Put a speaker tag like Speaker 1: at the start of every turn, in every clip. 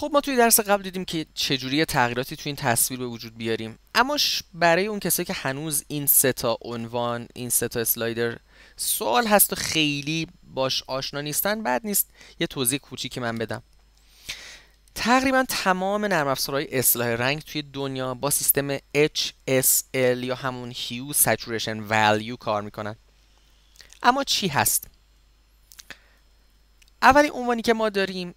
Speaker 1: خب ما توی درس قبل دیدیم که چجوری تغییراتی توی این تصویر به وجود بیاریم اما برای اون کسایی که هنوز این سه تا عنوان این سه تا اسلایدر سوال هست و خیلی باش آشنا نیستن بعد نیست یه توضیح کوچیکی من بدم تقریبا تمام نرم افزارهای اصلاح رنگ توی دنیا با سیستم HSL یا همون Hue Saturation Value کار میکنن اما چی هست؟ اولین عنوانی که ما داریم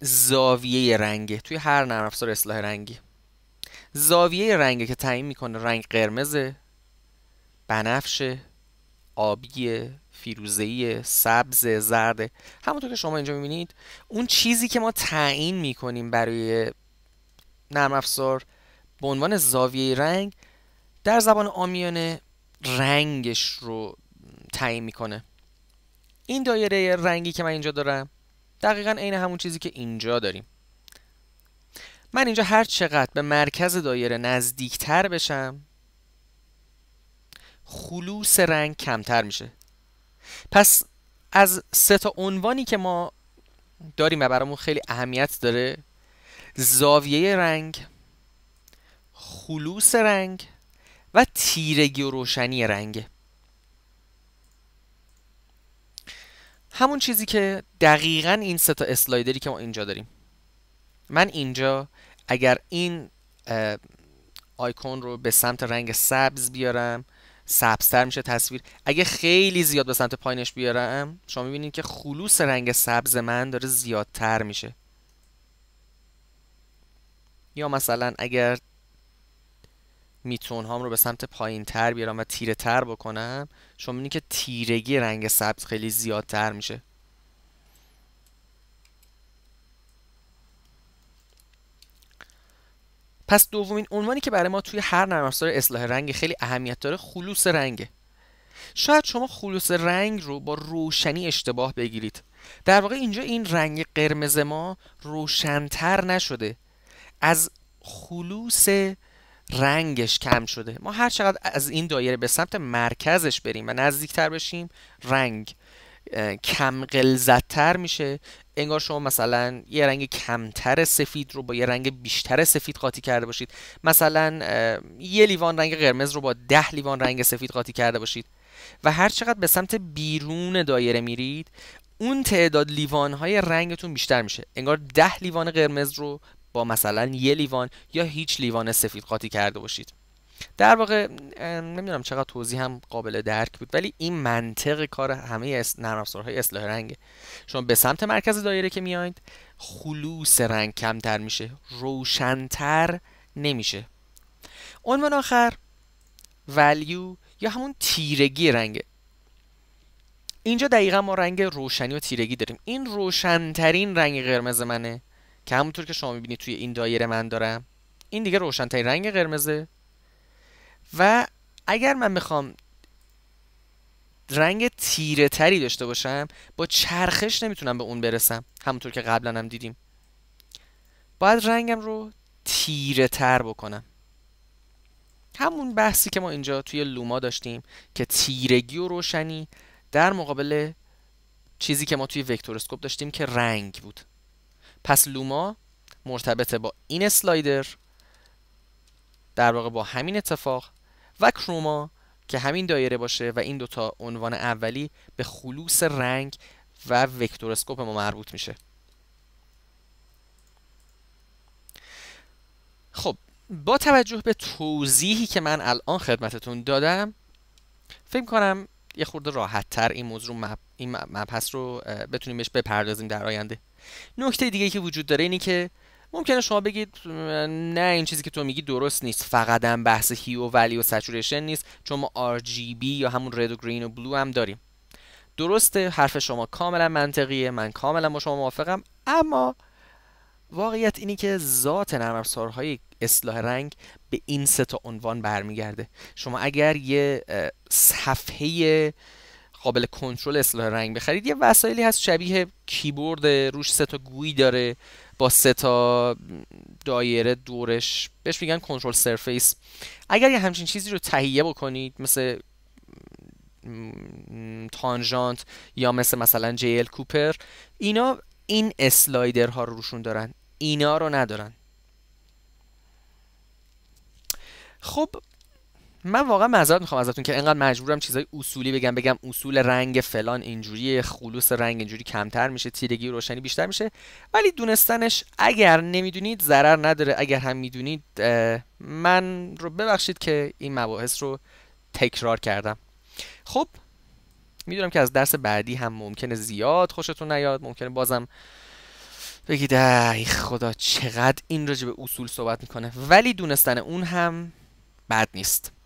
Speaker 1: زاویه رنگه توی هر نرم افزار اصلاح رنگی زاویه رنگه که تعیین میکنه رنگ قرمزه بنفشه آبی ای سبز زرد همونطور که شما اینجا میبینید اون چیزی که ما تعیین میکنیم برای نرم افزار به عنوان زاویه رنگ در زبان آمیانه رنگش رو تعیین میکنه این دایره رنگی که من اینجا دارم دقیقا عین همون چیزی که اینجا داریم من اینجا هر چقدر به مرکز دایره نزدیکتر بشم خلوص رنگ کمتر میشه پس از سه تا عنوانی که ما داریم و برامون خیلی اهمیت داره زاویه رنگ خلوص رنگ و تیرگی و روشنی رنگ همون چیزی که دقیقا این سه تا اسلایدری که ما اینجا داریم من اینجا اگر این آیکون رو به سمت رنگ سبز بیارم سبزتر میشه تصویر اگه خیلی زیاد به سمت پایینش بیارم شما میبینید که خلوص رنگ سبز من داره زیادتر میشه یا مثلا اگر میتون هام رو به سمت پایین تر بیارم و تیره تر بکنم شما میبینید که تیرگی رنگ سبز خیلی زیادتر میشه پس دومین عنوانی که برای ما توی هر نرم افزار اصلاح رنگ خیلی اهمیت داره خلوص رنگه شاید شما خلوص رنگ رو با روشنی اشتباه بگیرید در واقع اینجا این رنگ قرمز ما روشنتر نشده از خلوص رنگش کم شده ما هر چقدر از این دایره به سمت مرکزش بریم و نزدیکتر بشیم رنگ کم تر میشه انگار شما مثلا یه رنگ کمتر سفید رو با یه رنگ بیشتر سفید قاطی کرده باشید مثلا یه لیوان رنگ قرمز رو با ده لیوان رنگ سفید قاطی کرده باشید و هر چقدر به سمت بیرون دایره میرید اون تعداد لیوان های رنگتون بیشتر میشه انگار ده لیوان قرمز رو مثلا یه لیوان یا هیچ لیوان سفید قاطی کرده باشید در واقع نمیدونم چقدر توضیح هم قابل درک بود ولی این منطق کار همه نرم افزارهای اصلاح رنگه شما به سمت مرکز دایره که میایید خلوص رنگ کمتر میشه روشنتر نمیشه عنوان آخر ولیو یا همون تیرگی رنگه اینجا دقیقا ما رنگ روشنی و تیرگی داریم این روشنترین رنگ قرمز منه که همونطور که شما میبینید توی این دایره من دارم این دیگه روشنترین رنگ قرمزه و اگر من میخوام رنگ تیره تری داشته باشم با چرخش نمیتونم به اون برسم همونطور که قبلا هم دیدیم باید رنگم رو تیره تر بکنم همون بحثی که ما اینجا توی لوما داشتیم که تیرگی و روشنی در مقابل چیزی که ما توی وکتورسکوپ داشتیم که رنگ بود پس لوما مرتبطه با این اسلایدر در واقع با همین اتفاق و کروما که همین دایره باشه و این دوتا عنوان اولی به خلوص رنگ و وکتورسکوپ ما مربوط میشه خب با توجه به توضیحی که من الان خدمتتون دادم فکر کنم یه خورده راحت تر این موضوع مب... این مبحث رو بتونیم بهش بپردازیم در آینده نکته دیگه که وجود داره اینی که ممکنه شما بگید نه این چیزی که تو میگی درست نیست فقط هم بحث هی و ولی و سچوریشن نیست چون ما RGB یا همون رد و گرین و بلو هم داریم درسته حرف شما کاملا منطقیه من کاملا با شما موافقم اما واقعیت اینی که ذات نرم افزارهای اصلاح رنگ به این سه تا عنوان برمیگرده شما اگر یه صفحه قابل کنترل اصلاح رنگ بخرید یه وسایلی هست شبیه کیبورد روش سه تا گویی داره با سه تا دایره دورش بهش میگن کنترل سرفیس اگر یه همچین چیزی رو تهیه بکنید مثل تانژانت یا مثل مثلا جیل کوپر اینا این اسلایدرها رو روشون دارن اینا رو ندارن خب من واقعا معذرت میخوام ازتون که انقدر مجبورم چیزای اصولی بگم بگم اصول رنگ فلان اینجوری خلوص رنگ اینجوری کمتر میشه تیرگی و روشنی بیشتر میشه ولی دونستنش اگر نمیدونید ضرر نداره اگر هم میدونید من رو ببخشید که این مباحث رو تکرار کردم خب میدونم که از درس بعدی هم ممکنه زیاد خوشتون نیاد ممکنه بازم بگید ای خدا چقدر این راجع به اصول صحبت میکنه ولی دونستن اون هم badness